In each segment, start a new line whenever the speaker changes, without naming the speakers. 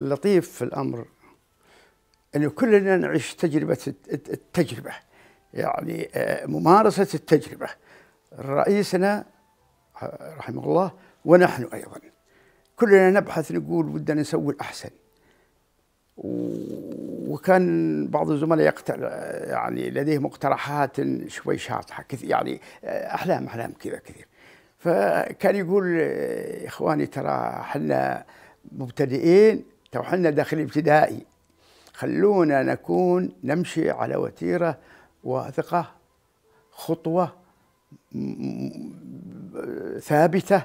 لطيف في الامر انه كلنا نعيش تجربه التجربه يعني آه، ممارسه التجربه رئيسنا آه، رحمه الله ونحن ايضا كلنا نبحث نقول ودنا نسوي الاحسن وكان بعض الزملاء يقتل يعني لديه مقترحات شوي شاطحه كثير يعني آه، احلام احلام كذا كثير فكان يقول اخواني ترى احنا مبتدئين تو حنا داخل ابتدائي خلونا نكون نمشي على وتيرة واثقة خطوة
ثابتة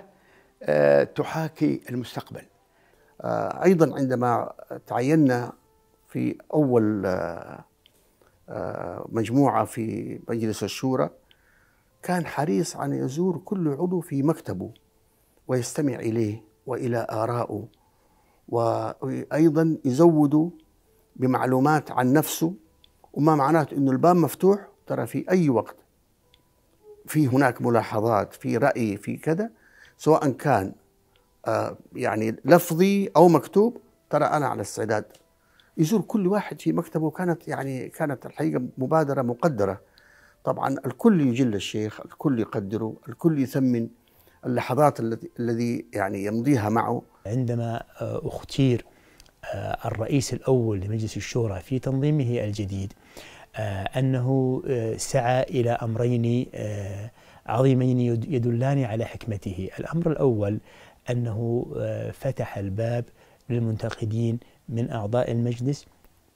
آه، تحاكي المستقبل آه، أيضا عندما تعيننا في أول آه، مجموعة في مجلس الشورى كان حريص أن يزور كل عضو في مكتبه ويستمع إليه وإلى آرائه وأيضا يزودوا بمعلومات عن نفسه وما معناته أنه الباب مفتوح ترى في أي وقت في هناك ملاحظات في رأي في كذا سواء كان آه، يعني لفظي أو مكتوب ترى أنا على استعداد يزور كل واحد في مكتبه كانت يعني كانت الحقيقة مبادرة مقدرة طبعا الكل يجل الشيخ الكل يقدره الكل يثمن اللحظات التي الذي يعني
يمضيها معه عندما آه، اختير آه، الرئيس الاول لمجلس الشورى في تنظيمه الجديد آه، انه سعى الى امرين عظيمين يدلان على حكمته، الامر الاول انه فتح الباب للمنتقدين من اعضاء المجلس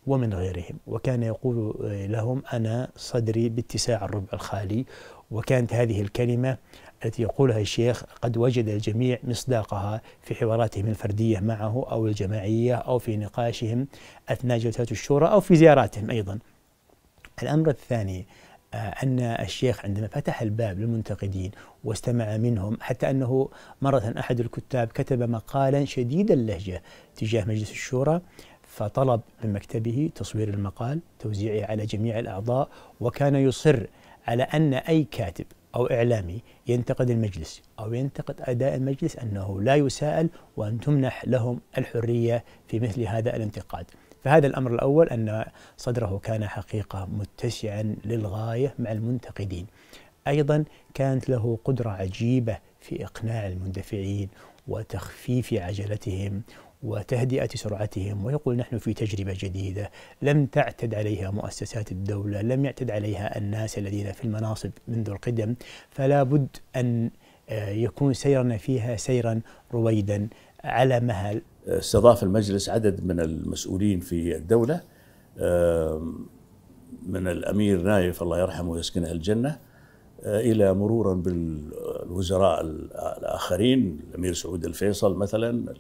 ومن غيرهم وكان يقول آه، لهم أنا صدري باتساع الربع الخالي وكانت هذه الكلمة التي يقولها الشيخ قد وجد الجميع مصداقها في حواراتهم الفردية معه أو الجماعية أو في نقاشهم أثناء جلسات الشورى أو في زياراتهم أيضا الأمر الثاني آه، أن الشيخ عندما فتح الباب للمنتقدين واستمع منهم حتى أنه مرة أحد الكتاب كتب مقالا شديد اللهجة تجاه مجلس الشورى فطلب من مكتبه تصوير المقال توزيعه على جميع الأعضاء وكان يصر على أن أي كاتب أو إعلامي ينتقد المجلس أو ينتقد أداء المجلس أنه لا يساءل وأن تمنح لهم الحرية في مثل هذا الانتقاد فهذا الأمر الأول أن صدره كان حقيقة متسعا للغاية مع المنتقدين أيضا كانت له قدرة عجيبة في إقناع المندفعين وتخفيف عجلتهم وتهدئة سرعتهم ويقول نحن في تجربة جديدة لم تعتد عليها مؤسسات الدولة لم يعتد عليها الناس الذين في المناصب منذ القدم فلا بد أن آه، يكون سيرنا فيها سيرا رويدا على مهل
استضاف المجلس عدد من المسؤولين في الدولة آه، من الأمير نايف الله يرحمه ويسكنه الجنة آه، الى مرورا بالوزراء الاخرين الامير سعود الفيصل مثلا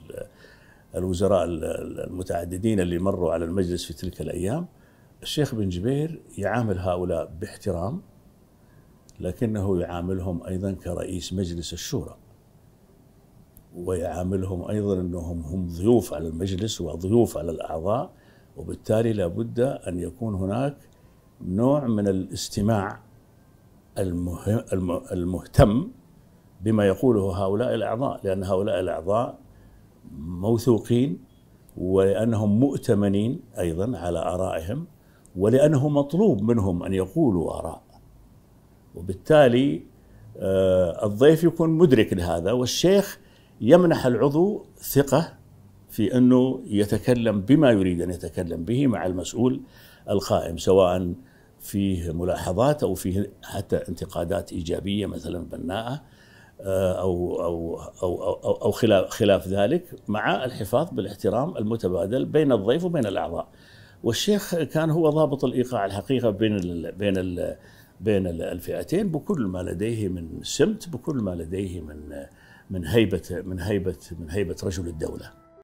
الوزراء المتعددين اللي مروا على المجلس في تلك الايام الشيخ بن جبير يعامل هؤلاء باحترام لكنه يعاملهم ايضا كرئيس مجلس الشورى ويعاملهم ايضا انهم هم ضيوف على المجلس وضيوف على الاعضاء وبالتالي لابد ان يكون هناك نوع من الاستماع المهتم بما يقوله هؤلاء الاعضاء لان هؤلاء الاعضاء موثوقين ولأنهم مؤتمنين أيضا على آرائهم ولأنه مطلوب منهم أن يقولوا آراء وبالتالي آه، الضيف يكون مدرك لهذا والشيخ يمنح العضو ثقة في أنه يتكلم بما يريد أن يتكلم به مع المسؤول القائم سواء فيه ملاحظات أو فيه حتى انتقادات إيجابية مثلا بناءة آه، أو أو أو أو, أو خلاف, خلاف ذلك مع الحفاظ بالاحترام المتبادل بين الضيف وبين الأعضاء والشيخ كان هو ضابط الإيقاع الحقيقة بين الـ بين الـ بين الفئتين بكل ما لديه من سمت بكل ما لديه من من هيبة من هيبة من هيبة رجل الدولة